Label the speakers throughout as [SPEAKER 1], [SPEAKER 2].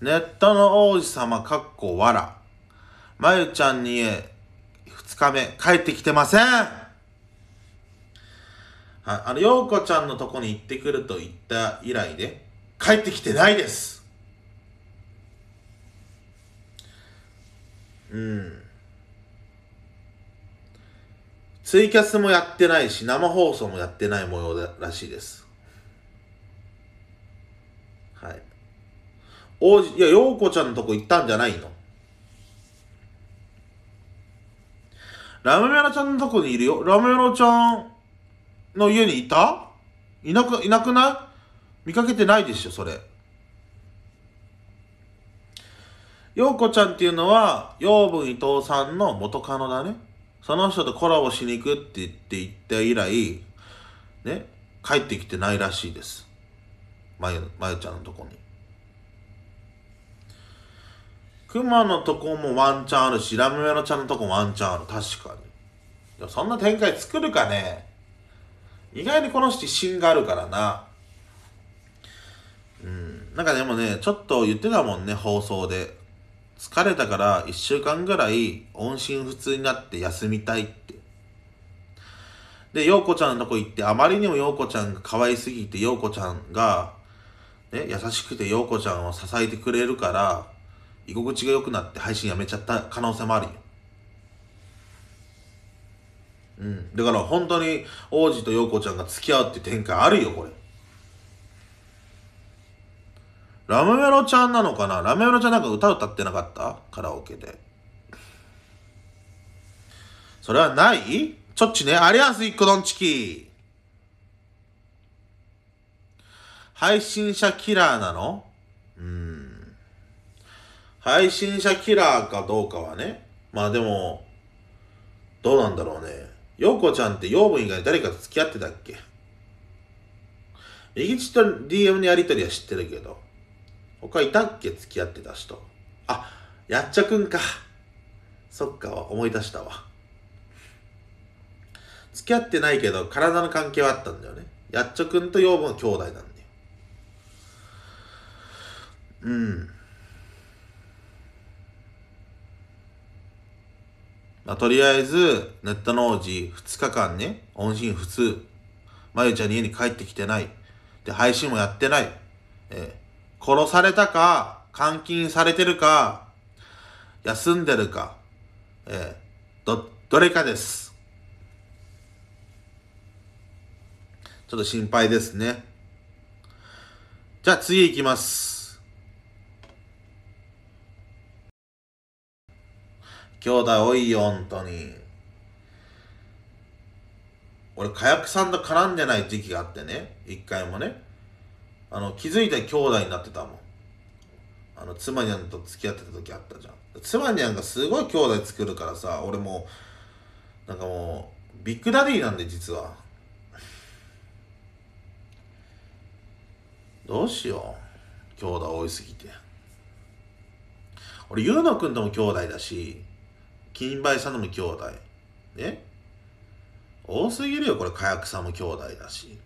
[SPEAKER 1] ネットの王子様かっこわら。まゆちゃんに二日目、帰ってきてませんはい、あの、ようこちゃんのとこに行ってくると言った以来で、帰ってきてないです。うん。ツイキャスもやってないし、生放送もやってない模様らしいです。王子、いや、洋子ちゃんのとこ行ったんじゃないのラムメラちゃんのとこにいるよ。ラムメラちゃんの家にいたいなく、いなくない見かけてないでしょ、それ。洋子ちゃんっていうのは、養分伊藤さんの元カノだね。その人とコラボしに行くって言って行って以来、ね、帰ってきてないらしいです。まゆ、まゆちゃんのとこに。熊のとこもワンチャンあるし、ラムメのちゃんのとこワンチャンある。確かに。そんな展開作るかね意外にこの人自信があるからな。うん。なんかでもね、ちょっと言ってたもんね、放送で。疲れたから一週間ぐらい音信不通になって休みたいって。で、陽子ちゃんのとこ行って、あまりにも陽子ちゃんが可愛すぎて、陽子ちゃんが、ね、優しくて陽子ちゃんを支えてくれるから、居心地が良くなって配信やめちゃった可能性もあるよ。うん。だから本当に王子と陽子ちゃんが付き合うって展開あるよ、これ。ラムメロちゃんなのかなラムメロちゃんなんか歌歌ってなかったカラオケで。それはないちょっちね、アリアンス一個ドンチキ。配信者キラーなの配信者キラーかどうかはね、まあでも、どうなんだろうね。陽子ちゃんって養分以外誰かと付き合ってたっけ右父と DM のやりとりは知ってるけど、他いたっけ付き合ってた人。あ、やっちゃくんか。そっか、思い出したわ。付き合ってないけど、体の関係はあったんだよね。やっちゃくんと養分兄弟なんだよ。うん。まあ、とりあえず、ネット王子、2日間ね、音信不通。まゆちゃん家に帰ってきてない。で、配信もやってない。えー、殺されたか、監禁されてるか、休んでるか、えー、ど、どれかです。ちょっと心配ですね。じゃあ次行きます。兄弟多いよ、本当に。俺、火薬さんと絡んでない時期があってね、一回もね。あの、気づいたら兄弟になってたもん。あの、妻にゃんと付き合ってた時あったじゃん。妻にゃんがすごい兄弟作るからさ、俺もう、なんかもう、ビッグダディなんで、実は。どうしよう。兄弟多いすぎて。俺、ゆうのくんとも兄弟だし、金梅さんのも兄弟。ね多すぎるよ、これ、火薬さんも兄弟だし。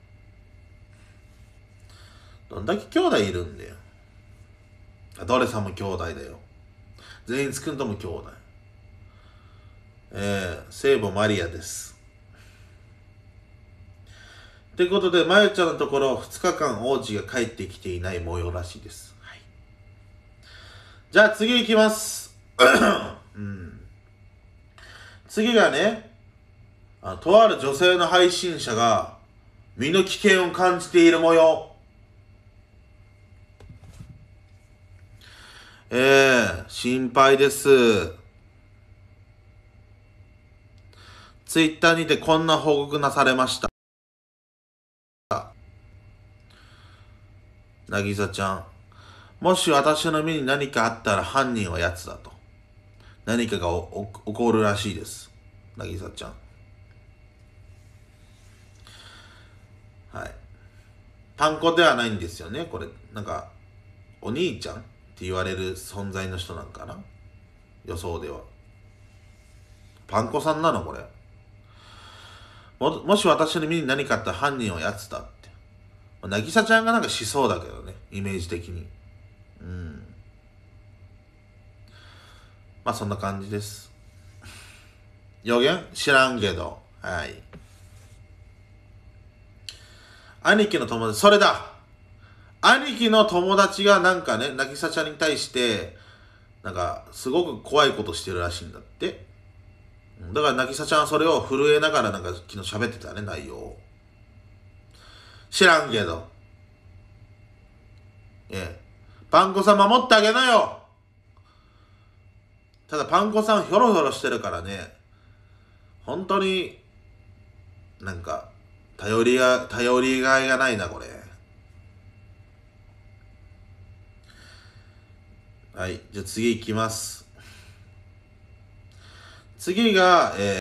[SPEAKER 1] どんだけ兄弟いるんだよ。どれさんも兄弟だよ。善逸くんとも兄弟。えー、聖母マリアです。ってことで、まゆちゃんのところ、2日間王子が帰ってきていない模様らしいです。はい。じゃあ次行きます。うん次がね、とある女性の配信者が身の危険を感じている模様。ええー、心配です。ツイッターにてこんな報告なされました。なぎさちゃん。もし私の身に何かあったら犯人は奴だと。何かが起こるらしいです。なぎさちゃん。はい。パン粉ではないんですよね、これ。なんか、お兄ちゃんって言われる存在の人なんかな予想では。パン粉さんなのこれ。も、もし私の身に何かあったら犯人をやつたって。なぎさちゃんがなんかしそうだけどね、イメージ的に。うん。まあそんな感じです。予言知らんけど。はい。兄貴の友達、それだ兄貴の友達がなんかね、渚ちゃんに対して、なんか、すごく怖いことしてるらしいんだって。だから、渚ちゃんはそれを震えながらなんか昨日喋ってたね、内容知らんけど。ええ。パンコさん守ってあげなよただパン粉さんひょろひょろしてるからね、本当に、なんか、頼りが、頼りがいがないな、これ。はい、じゃあ次いきます。次が、えー